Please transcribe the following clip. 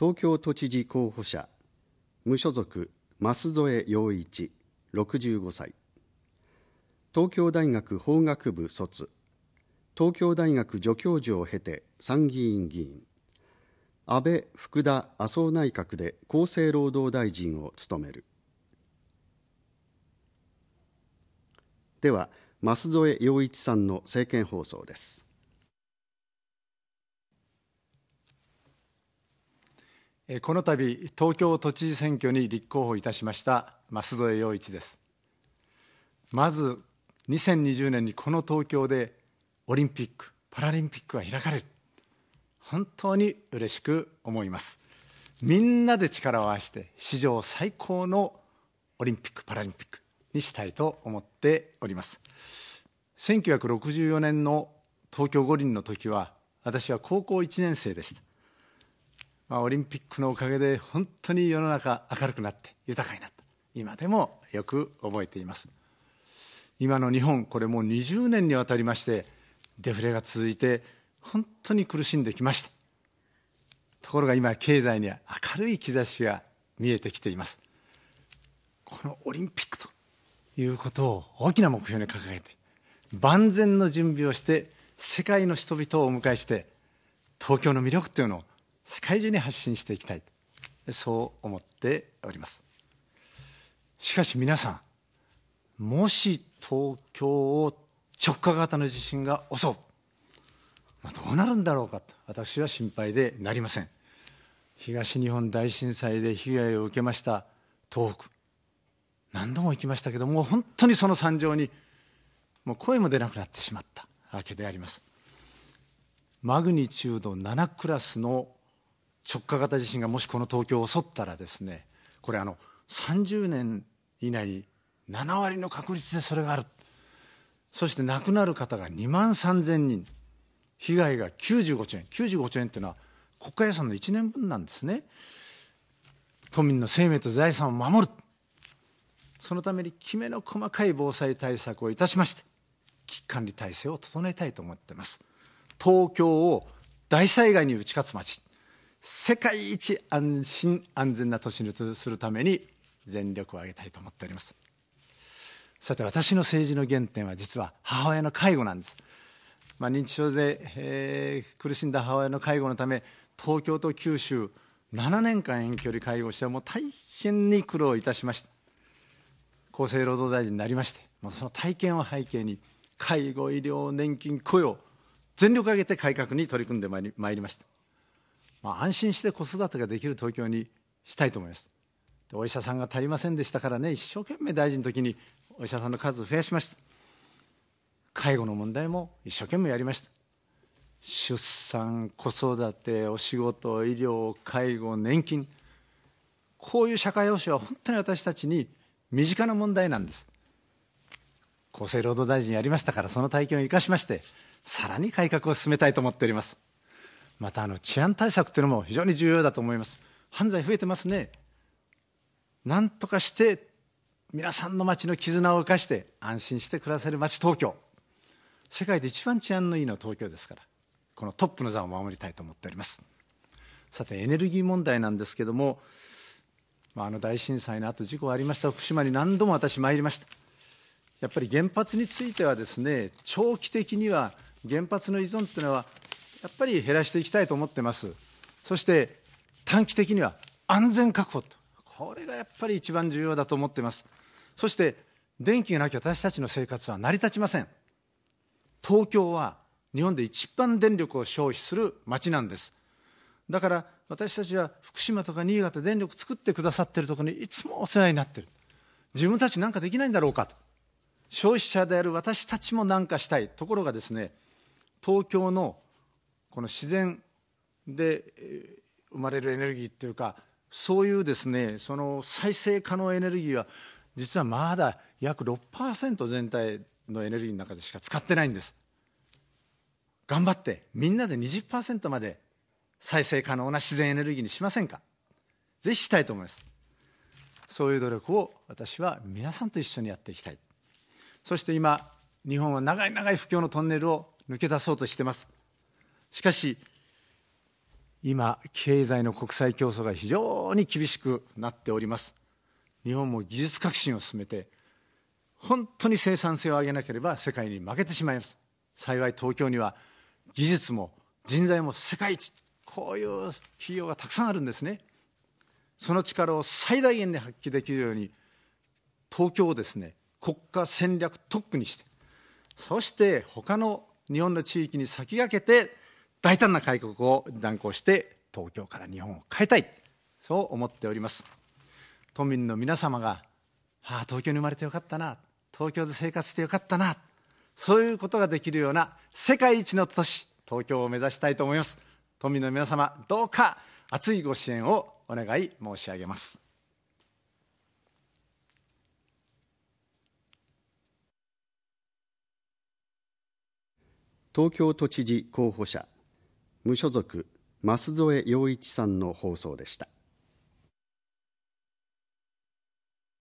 東京都知事候補者無所属舛添陽一65歳東京大学法学部卒東京大学助教授を経て参議院議員安倍福田麻生内閣で厚生労働大臣を務めるでは舛添陽一さんの政見放送ですこの度、東京都知事選挙に立候補いたしました舛添洋一です。まず、2020年にこの東京でオリンピック、パラリンピックが開かれる、本当に嬉しく思います。みんなで力を合わせて、史上最高のオリンピック・パラリンピックにしたいと思っております。1964年の東京五輪の時は、私は高校1年生でした。まあ、オリンピックのおかげで本当に世の中明るくなって豊かになった今でもよく覚えています今の日本これもう20年にわたりましてデフレが続いて本当に苦しんできましたところが今経済には明るい兆しが見えてきていますこのオリンピックということを大きな目標に掲げて万全の準備をして世界の人々をお迎えして東京の魅力というのを世界中に発信していきたいそう思っておりますしかし皆さんもし東京を直下型の地震が襲う、まあ、どうなるんだろうかと私は心配でなりません東日本大震災で被害を受けました東北何度も行きましたけどもう本当にその惨状にもう声も出なくなってしまったわけでありますマグニチュード7クラスの直下型地震がもしこの東京を襲ったらですねこれあの30年以内に7割の確率でそれがあるそして亡くなる方が2万3000人被害が95兆円95兆円っていうのは国家予算の1年分なんですね都民の生命と財産を守るそのためにきめの細かい防災対策をいたしまして危機管理体制を整えたいと思ってます東京を大災害に打ち勝つ街世界一安心安全な都市にするために全力を挙げたいと思っておりますさて私の政治の原点は実は母親の介護なんです、まあ、認知症で、えー、苦しんだ母親の介護のため東京と九州7年間遠距離介護してもう大変に苦労いたしました厚生労働大臣になりましてもうその体験を背景に介護医療年金雇用全力を挙げて改革に取り組んでまいりましたまあ、安心して子育てができる東京にしたいと思いますお医者さんが足りませんでしたからね一生懸命大臣の時にお医者さんの数を増やしました介護の問題も一生懸命やりました出産子育てお仕事医療介護年金こういう社会保障は本当に私たちに身近な問題なんです厚生労働大臣やりましたからその体験を生かしましてさらに改革を進めたいと思っておりますまたあの治安対策というのも非常に重要だと思います。犯罪増えてますね。なんとかして皆さんの町の絆を生かして安心して暮らせる町東京。世界で一番治安のいいのは東京ですから、このトップの座を守りたいと思っております。さてエネルギー問題なんですけども、まあ、あの大震災の後事故がありました福島に何度も私参りました。やっぱり原発についてはですね長期的には原発の依存というのはやっぱり減らしていきたいと思ってます。そして短期的には安全確保と、これがやっぱり一番重要だと思ってます。そして電気がなきゃ私たちの生活は成り立ちません。東京は日本で一番電力を消費する町なんです。だから私たちは福島とか新潟電力作ってくださってるところにいつもお世話になってる。自分たちなんかできないんだろうかと。消費者である私たちもなんかしたい。ところがですね、東京のこの自然で生まれるエネルギーっていうかそういうですねその再生可能エネルギーは実はまだ約6%全体のエネルギーの中でしか使ってないんです頑張ってみんなで20%まで再生可能な自然エネルギーにしませんかぜひしたいと思いますそういう努力を私は皆さんと一緒にやっていきたいそして今日本は長い長い不況のトンネルを抜け出そうとしてますしかし今経済の国際競争が非常に厳しくなっております日本も技術革新を進めて本当に生産性を上げなければ世界に負けてしまいます幸い東京には技術も人材も世界一こういう企業がたくさんあるんですねその力を最大限で発揮できるように東京をですね国家戦略特区にしてそして他の日本の地域に先駆けて大胆な改革を断行して東京から日本を変えたいそう思っております都民の皆様が「ああ東京に生まれてよかったな」「東京で生活してよかったな」そういうことができるような世界一の都市東京を目指したいと思います都民の皆様どうか熱いご支援をお願い申し上げます東京都知事候補者無所属増添陽一さんの放送でした。